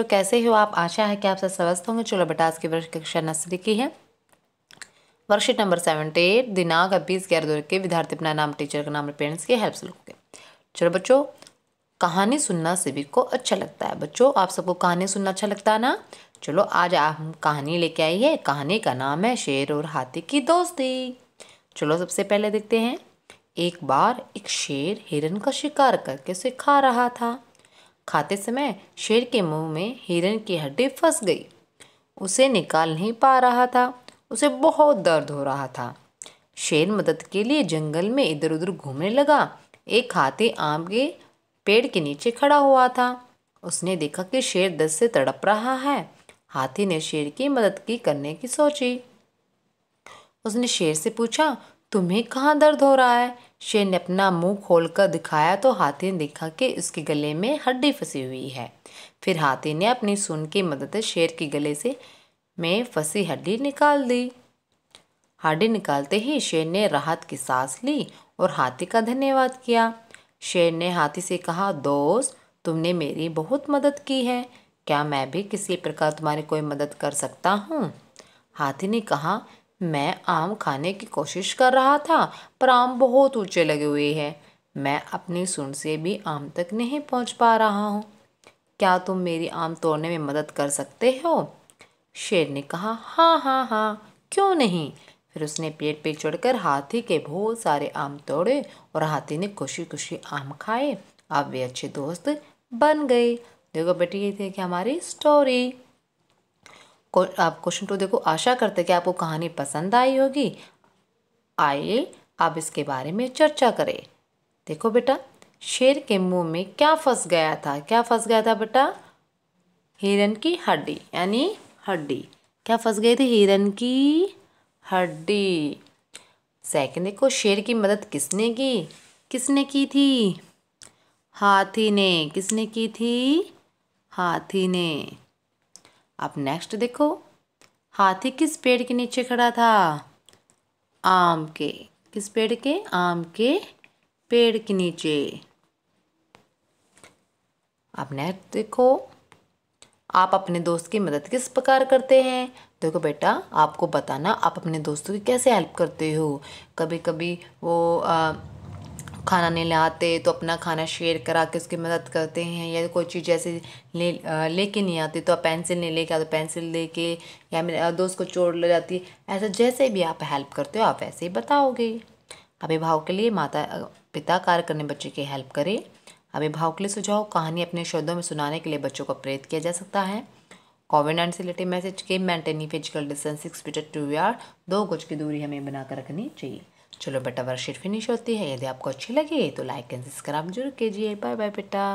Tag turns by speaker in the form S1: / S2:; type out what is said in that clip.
S1: तो कैसे हो आप आशा है कि आप सब स्वस्थ होंगे चलो बेटा आज की वर्ष कक्षा नर्सरी की है वर्कशीट नंबर सेवेंटी एट दिनांक बीस ग्यारह दो के विद्यार्थी अपना नाम टीचर का नाम और पेरेंट्स के हेल्प से लिखोगे चलो बच्चों कहानी सुनना सभी को अच्छा लगता है बच्चों आप सबको कहानी सुनना अच्छा लगता है ना चलो आज आप कहानी लेके आई है कहानी का नाम है शेर और हाथी की दोस्ती चलो सबसे पहले देखते हैं एक बार एक शेर हिरन का शिकार करके उसे खा रहा था खाते समय शेर के मुंह में हिरन की हड्डी फंस गई उसे निकाल नहीं पा रहा था उसे बहुत दर्द हो रहा था शेर मदद के लिए जंगल में इधर उधर घूमने लगा एक हाथी आम के पेड़ के नीचे खड़ा हुआ था उसने देखा कि शेर दस से तड़प रहा है हाथी ने शेर की मदद की करने की सोची उसने शेर से पूछा तुम्हें कहाँ दर्द हो रहा है शेर ने अपना मुंह खोलकर दिखाया तो हाथी ने देखा कि उसके गले में हड्डी फंसी हुई है फिर हाथी ने अपनी सुन की मदद से शेर के गले से में फंसी हड्डी निकाल दी हड्डी निकालते ही शेर ने राहत की सांस ली और हाथी का धन्यवाद किया शेर ने हाथी से कहा दोस्त तुमने मेरी बहुत मदद की है क्या मैं भी किसी प्रकार तुम्हारी कोई मदद कर सकता हूँ हाथी ने कहा मैं आम खाने की कोशिश कर रहा था पर आम बहुत ऊंचे लगे हुए हैं मैं अपनी सुन से भी आम तक नहीं पहुंच पा रहा हूँ क्या तुम मेरी आम तोड़ने में मदद कर सकते हो शेर ने कहा हाँ हाँ हाँ क्यों नहीं फिर उसने पेट पे चढ़कर हाथी के बहुत सारे आम तोड़े और हाथी ने खुशी खुशी आम खाए अब वे अच्छे दोस्त बन गए देखो बेटी ये थे कि हमारी स्टोरी को, आप क्वेश्चन टू देखो आशा करते कि आपको कहानी पसंद आई होगी आइए आप इसके बारे में चर्चा करें देखो बेटा शेर के मुंह में क्या फंस गया था क्या फंस गया था बेटा हिरन की हड्डी यानी हड्डी क्या फंस गई थी हिरन की हड्डी सेकंड देखो शेर की मदद किसने की किसने की थी हाथी ने किसने की थी हाथी ने आप नेक्स्ट देखो हाथी किस पेड़ के नीचे खड़ा था आम के किस पेड़ के आम के पेड़ के नीचे आप नेक्स्ट देखो आप अपने दोस्त की मदद किस प्रकार करते हैं देखो बेटा आपको बताना आप अपने दोस्तों की कैसे हेल्प करते हो कभी कभी वो आ, खाना नहीं लाते तो अपना खाना शेयर करा के उसकी मदद करते हैं या कोई चीज़ जैसे ले लेके नहीं आती तो आप पेंसिल नहीं लेके आते पेंसिल दे के या मेरे दोस्त को चोट ले जाती है ऐसा जैसे भी आप हेल्प करते हो आप वैसे ही बताओगे अभिभावक के लिए माता पिता कार्य करने बच्चे की हेल्प करें अभिभावक के लिए सुझाव कहानी अपने शब्दों में सुनाने के लिए बच्चों को प्रेरित किया जा सकता है कोविड नाइन से रिलेटेड मैसेज के maintaining physical distance six feet two yard दो गज की दूरी हमें बनाकर रखनी चाहिए चलो बेटा वर्कशीट फिनिश होती है यदि आपको अच्छी लगी तो लाइक एंड सब्सक्राइब जरूर कीजिए बाय बाय बेटा